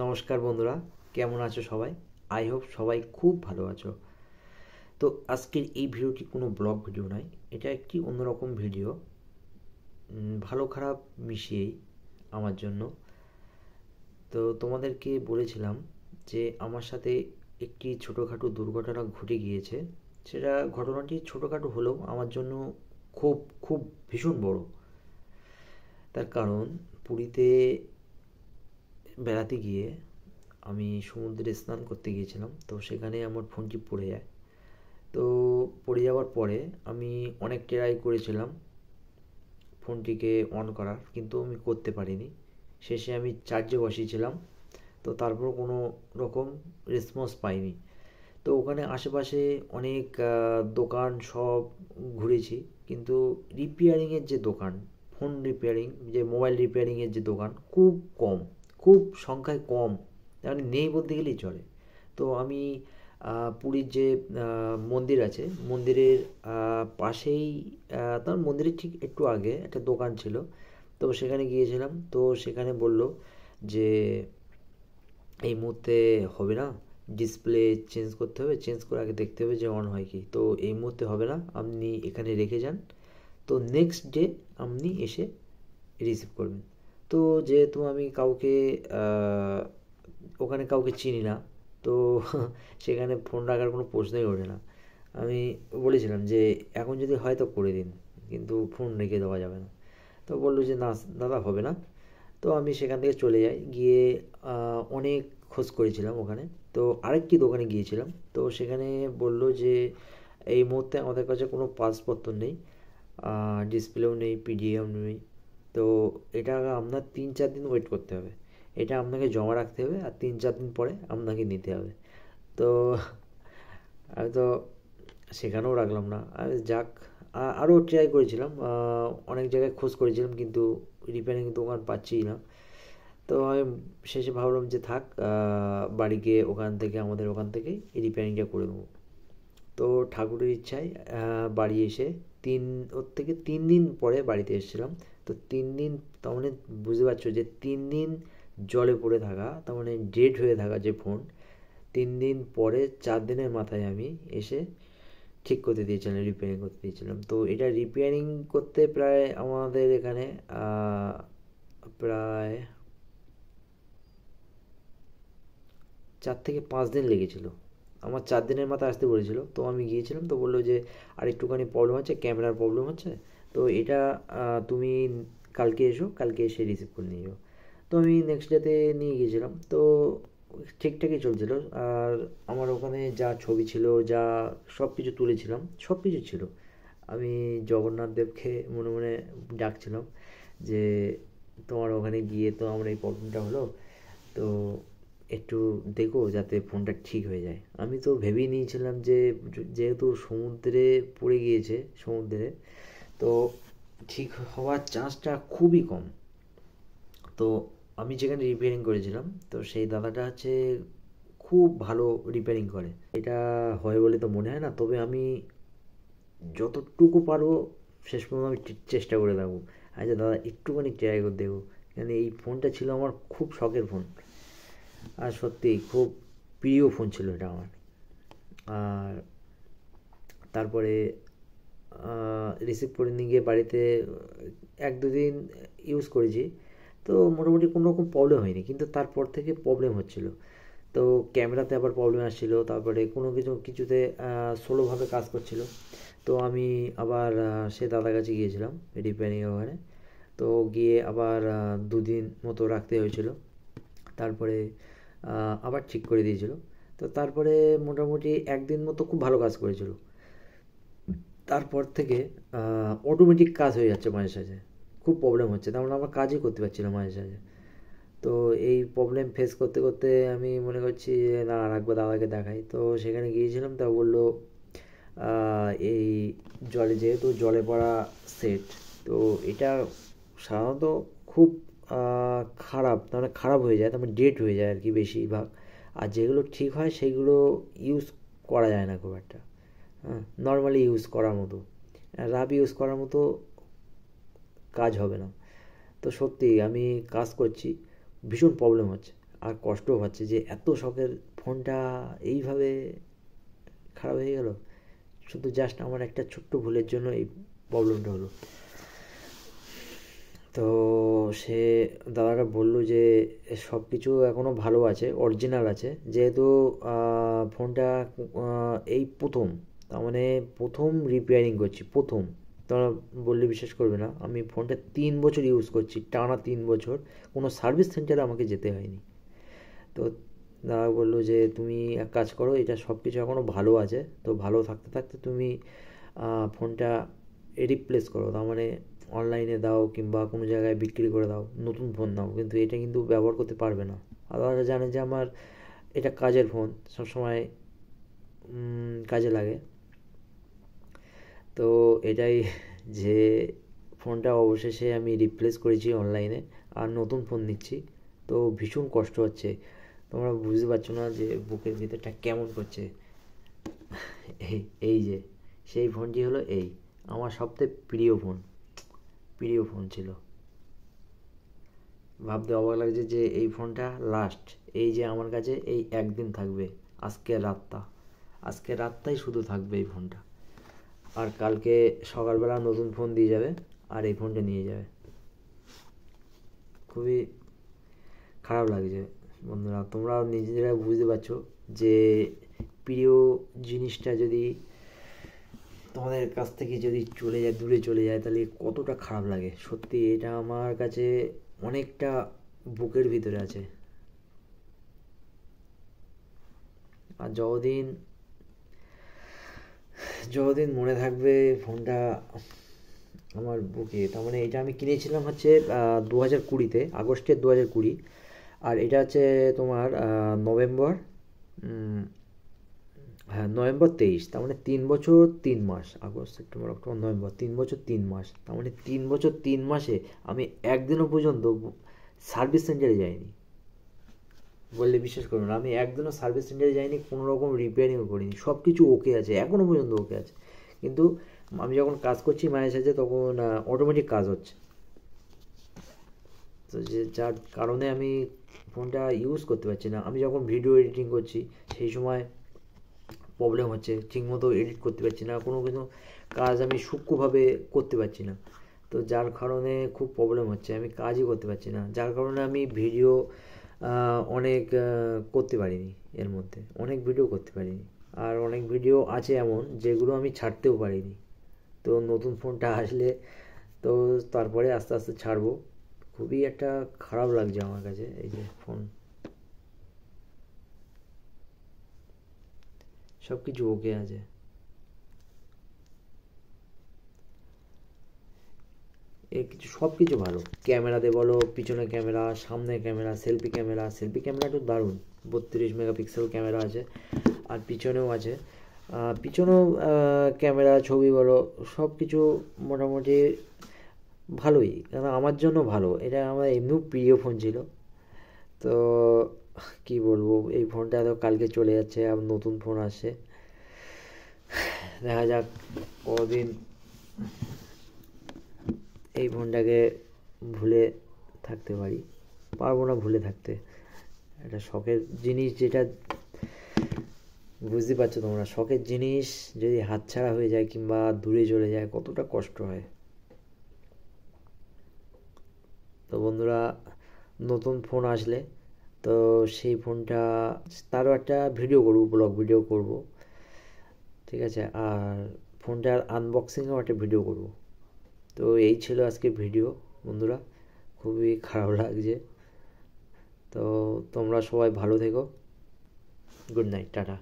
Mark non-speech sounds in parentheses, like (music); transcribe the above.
নমস্কার বন্ধুরা কেমন আছো সবাই আই হোপ সবাই খুব ভালো আছো তো আজকের এই ভিডিওটি কোনো ব্লগ ভিডিও নয় এটা একটি অন্যরকম ভিডিও ভালো খারাপ মিশিয়েই আমার জন্য তো তোমাদেরকে বলেছিলাম যে আমার সাথে একটি ছোটোখাটো দুর্ঘটনা ঘটে গিয়েছে সেটা ঘটনাটি ছোটোখাটো হলেও আমার জন্য খুব খুব ভীষণ বড় তার কারণ পুরীতে বেড়াতে গিয়ে আমি সমুদ্রে স্নান করতে গিয়েছিলাম তো সেখানে আমার ফোনটি পড়ে যায় তো পড়ে যাওয়ার পরে আমি অনেক ট্রাই করেছিলাম ফোনটিকে অন করার কিন্তু আমি করতে পারিনি শেষে আমি চার্জে বসিয়েছিলাম তো তারপর কোনো রকম রেসপন্স পাইনি তো ওখানে আশেপাশে অনেক দোকান সব ঘুরেছি কিন্তু রিপেয়ারিংয়ের যে দোকান ফোন রিপেয়ারিং যে মোবাইল রিপেয়ারিংয়ের যে দোকান খুব কম খুব সংখ্যায় কম মানে নেই বলতে গেলেই চলে তো আমি পুরীর যে মন্দির আছে মন্দিরের পাশেই তার মন্দিরের ঠিক একটু আগে একটা দোকান ছিল তো সেখানে গিয়েছিলাম তো সেখানে বলল যে এই মুহূর্তে হবে না ডিসপ্লে চেঞ্জ করতে হবে চেঞ্জ করে আগে দেখতে হবে যে অন হয় কি তো এই মুহূর্তে হবে না আপনি এখানে রেখে যান তো নেক্সট ডে আপনি এসে রিসিভ করবেন তো যেহেতু আমি কাউকে ওখানে কাউকে চিনি না তো (laughs) সেখানে ফোন রাখার কোনো প্রশ্নই ওঠে না আমি বলেছিলাম যে এখন যদি হয় তো করে দিন কিন্তু ফোন রেখে দেওয়া যাবে না তো বললো যে না দাদা হবে না তো আমি সেখান থেকে চলে যাই গিয়ে অনেক খোঁজ করেছিলাম ওখানে তো আরেকটি দোকানে গিয়েছিলাম তো সেখানে বলল যে এই মুহূর্তে আমাদের কাছে কোনো পাসপত্র নেই ডিসপ্লেও নেই পিডিএম নেই তো এটা আপনার তিন চার দিন ওয়েট করতে হবে এটা আপনাকে জমা রাখতে হবে আর তিন চার দিন পরে আপনাকে নিতে হবে তো (laughs) আমি তো সেখানেও রাখলাম না আর যাক আরও ট্রাই করেছিলাম অনেক জায়গায় খোঁজ করেছিলাম কিন্তু রিপেয়ারিং দোকান পাচ্ছি না তো আমি শেষে ভাবলাম যে থাক বাড়ি গিয়ে ওখান থেকে আমাদের ওখান থেকেই রিপেয়ারিংটা করে দেবো তো ঠাকুরের ইচ্ছায় বাড়ি এসে তিন ওর থেকে তিন দিন পরে বাড়িতে এসেছিলাম তো তিন দিন তার মানে বুঝতে পারছো যে তিন দিন জলে পড়ে থাকা তার মানে ডেড হয়ে থাকা যে ফোন তিন দিন পরে চার দিনের মাথায় আমি এসে ঠিক করতে দিয়েছিলাম রিপেয়ারিং করতে দিয়েছিলাম তো এটা রিপেয়ারিং করতে প্রায় আমাদের এখানে প্রায় চার থেকে পাঁচ দিন লেগেছিল আমার চার দিনের মাথায় আসতে বলেছিল তো আমি গিয়েছিলাম তো বললো যে আর একটুখানি প্রবলেম হচ্ছে ক্যামেরার প্রবলেম হচ্ছে তো এটা তুমি কালকে এসো কালকে এসে রিসিভ করে নিয়ে যাও তো আমি নেক্সট ডেতে নিয়ে গিয়েছিলাম তো ঠিকঠাকই চলছিল আর আমার ওখানে যা ছবি ছিল যা সব কিছু তুলেছিলাম সব কিছু ছিল আমি জগন্নাথ দেবকে মনে মনে ডাকছিলাম যে তোমার ওখানে গিয়ে তো আমার এই প্রবলেমটা হলো তো একটু দেখো যাতে ফোনটা ঠিক হয়ে যায় আমি তো ভেবেই নিয়েছিলাম যে যেহেতু সমুদ্রে পড়ে গিয়েছে সমুদ্রে তো ঠিক হওয়ার চান্সটা খুবই কম তো আমি যেখানে রিপেয়ারিং করেছিলাম তো সেই দাদাটা হচ্ছে খুব ভালো রিপেয়ারিং করে এটা হয় বলে তো মনে হয় না তবে আমি যতটুকু পারবো শেষ পর্যন্ত আমি চেষ্টা করে থাকবো আচ্ছা দাদা একটুখানি ট্রাই করে দেবো কেন এই ফোনটা ছিল আমার খুব শখের ফোন আর সত্যি খুব প্রিয় ফোন ছিল এটা আমার আর তারপরে রিসিভ করে নিয়ে গিয়ে বাড়িতে এক দুদিন ইউজ করেছি তো মোটামুটি কোনো রকম প্রবলেম হয়নি কিন্তু তারপর থেকে প্রবলেম হচ্ছিল তো ক্যামেরাতে আবার প্রবলেম আসছিলো তারপরে কোনো কিছু কিছুতে স্লোভাবে কাজ করছিল তো আমি আবার সে দাদার কাছে গিয়েছিলাম রিপেয়ারিং ওখানে তো গিয়ে আবার দুদিন মতো রাখতে হয়েছিল তারপরে আবার ঠিক করে দিয়েছিল তো তারপরে মোটামুটি একদিন মতো খুব ভালো কাজ করেছিল তারপর থেকে অটোমেটিক কাজ হয়ে যাচ্ছে মাঝে সাঝে খুব প্রবলেম হচ্ছে তেমন মানে আমার কাজই করতে পারছি না মাঝে সাঝে তো এই প্রবলেম ফেস করতে করতে আমি মনে করছি না রাখবো দাদাকে দেখাই তো সেখানে গিয়েছিলাম তা বললো এই জলে যেহেতু জলে পড়া সেট তো এটা সাধারণত খুব খারাপ তার মানে খারাপ হয়ে যায় তার ডেট মানে হয়ে যায় আর কি বেশিরভাগ আর যেগুলো ঠিক হয় সেগুলো ইউজ করা যায় না খুব একটা হ্যাঁ নর্মালি ইউজ করার মতো রাব ইউজ করার মতো কাজ হবে না তো সত্যি আমি কাজ করছি ভীষণ প্রবলেম হচ্ছে আর কষ্টও হচ্ছে যে এত শখের ফোনটা এইভাবে খারাপ হয়ে গেল শুধু জাস্ট আমার একটা ছোট্ট ভুলের জন্য এই প্রবলেমটা হলো তো সে দাদাটা বললো যে সব কিছু এখনও ভালো আছে অরিজিনাল আছে যেহেতু ফোনটা এই প্রথম তার মানে প্রথম রিপেয়ারিং করছি প্রথম তোমরা বললে বিশ্বাস করবে না আমি ফোনটা তিন বছর ইউজ করছি টানা তিন বছর কোনো সার্ভিস সেন্টারে আমাকে যেতে হয়নি তো দাদা বললো যে তুমি এক কাজ করো এটা সব কিছু এখনও ভালো আছে তো ভালো থাকতে থাকতে তুমি ফোনটা রিপ্লেস করো তার মানে অনলাইনে দাও কিংবা কোনো জায়গায় বিক্রি করে দাও নতুন ফোন দাও কিন্তু এটা কিন্তু ব্যবহার করতে পারবে না আর জানে যে আমার এটা কাজের ফোন সবসময় কাজে লাগে তো এটাই (laughs) যে ফোনটা অবশেষে আমি রিপ্লেস করেছি অনলাইনে আর নতুন ফোন নিচ্ছি তো ভীষণ কষ্ট হচ্ছে তোমরা বুঝতে পারছো না যে বুকের ভিতরটা কেমন করছে এই এই যে সেই ফোনটি হলো এই আমার সবথেকে প্রিয় ফোন প্রিয় ফোন ছিল ভাবতে অবাক লাগছে যে এই ফোনটা লাস্ট এই যে আমার কাছে এই একদিন থাকবে আজকে রাতটা আজকে রাতটাই শুধু থাকবে এই ফোনটা আর কালকে সকালবেলা নতুন ফোন দিয়ে যাবে আর এই ফোনটা নিয়ে যাবে খুবই খারাপ লাগছে বন্ধুরা তোমরা নিজেরা বুঝতে পারছো যে প্রিয় জিনিসটা যদি তোমাদের কাছ থেকে যদি চলে যায় দূরে চলে যায় তাহলে কতটা খারাপ লাগে সত্যি এটা আমার কাছে অনেকটা বুকের ভিতরে আছে আর যতদিন যতদিন মনে থাকবে ফোনটা আমার বুকে তার মানে এটা আমি কিনেছিলাম হচ্ছে দু হাজার কুড়িতে আগস্টের দু হাজার কুড়ি আর এটা হচ্ছে তোমার নভেম্বর হ্যাঁ নভেম্বর তেইশ তার মানে তিন বছর তিন মাস আগস্ট সেপ্টেম্বর অক্টোবর নভেম্বর তিন বছর তিন মাস তার মানে তিন বছর তিন মাসে আমি একদিনও পর্যন্ত সার্ভিস সেন্টারে যাইনি বললে বিশ্বাস করুন আমি একদিনও সার্ভিস সেন্টারে যাইনি কোনো রকম রিপেয়ারিংও করিনি সব কিছু ওকে আছে এখনও পর্যন্ত ওকে আছে কিন্তু আমি যখন কাজ করছি মায়ের সাথে তখন অটোমেটিক কাজ হচ্ছে তো যে যার কারণে আমি ফোনটা ইউজ করতে পারছি না আমি যখন ভিডিও এডিটিং করছি সেই সময় প্রবলেম হচ্ছে ঠিকমতো এডিট করতে পারছি না কোনো কিছু কাজ আমি সূক্ষ্মভাবে করতে পারছি না তো যার কারণে খুব প্রবলেম হচ্ছে আমি কাজই করতে পারছি না যার কারণে আমি ভিডিও অনেক করতে পারিনি এর মধ্যে অনেক ভিডিও করতে পারিনি আর অনেক ভিডিও আছে এমন যেগুলো আমি ছাড়তেও পারিনি তো নতুন ফোনটা আসলে তো তারপরে আস্তে আস্তে ছাড়বো খুবই একটা খারাপ লাগছে আমার কাছে এই যে ফোন সব কিছু ওকে আছে কিছু সব কিছু ভালো ক্যামেরাতে বলো পিছনে ক্যামেরা সামনে camera selfie camera selfie camera একটু দারুণ বত্রিশ মেগাপিক্সেল ক্যামেরা আছে আর পিছনেও আছে পিছনেও ক্যামেরা ছবি বলো সব কিছু মোটামুটি ভালোই কেন আমার জন্য ভালো এটা আমার এমনিও প্রিয় ফোন ছিল তো কি বলবো এই ফোনটা তো কালকে চলে যাচ্ছে আর নতুন ফোন আসে দেখা যাক কদিন এই মনটাকে ভুলে থাকতে পারি পারবো না ভুলে থাকতে একটা শখের জিনিস যেটা বুঝতে পারছো তোমরা শখের জিনিস যদি হাতছাড়া হয়ে যায় কিংবা দূরে চলে যায় কতটা কষ্ট হয় তো বন্ধুরা নতুন ফোন আসলে তো সেই ফোনটা তারও একটা ভিডিও করব ব্লগ ভিডিও করব ঠিক আছে আর ফোনটার আনবক্সিংও একটা ভিডিও করব তো এই ছিল আজকে ভিডিও বন্ধুরা খুবই খারাপ লাগছে তো তোমরা সবাই ভালো থেকো গুড নাইট টাটা